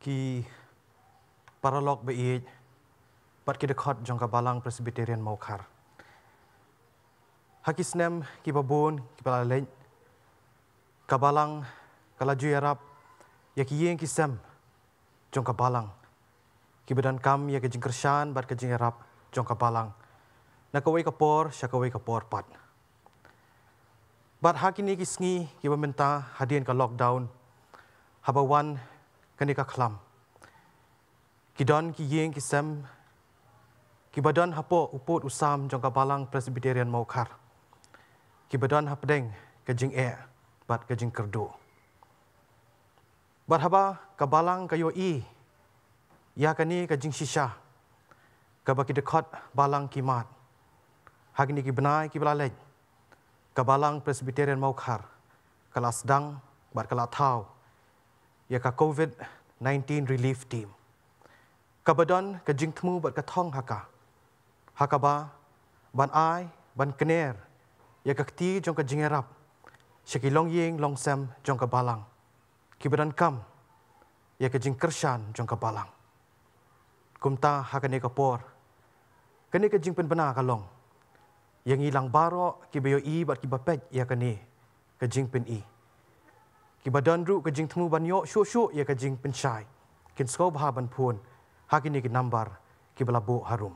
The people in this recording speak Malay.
ki paralog be ej pat ki dekhot jongka balang presbyterian Hakis nem ki babun ki palaleng kabalang kalaju arab ya ki yeng ki sem jongka balang ki bedan kam ya ke jingkersan bar ke jing arab jongka balang nakawai ka por syakawai ka por pat bar hakini ki sngi ki bementa hadian ka lockdown habawan kanika khlam kidon ki yeng ki sam ki badan hapo upot usam jongka balang presbyterian maukar ki badan hapdeng kajing e bat kajing kerdu barhaba ka balang kayo i ya kani kajing sisha ka baki dekot balang ki mat hagni ki benai ki balalej ka balang presbyterian maukar Kelas dang bat kala thau yaka COVID-19 relief team. Kabadon ka jingthmu bat ka thong haka. Haka ba, ban ai, ban kener, yaka kti jong ka jingerap. Shaki long ying long sem jong ka balang. Kibadan kam, yaka jing kershan jong ka balang. Kumta haka ne ka por, kani ka jing penbana ka long. Yang ilang baro, kibayo i bat kibapet yaka ne, ka jing pen i. กีบดันรู้กจิงทมูบันยอชั่วชั่วยากจิงเป็นชายกินสกอบฮาบันพูนหากินีกินนัมบาร์กีบลาโบฮารุม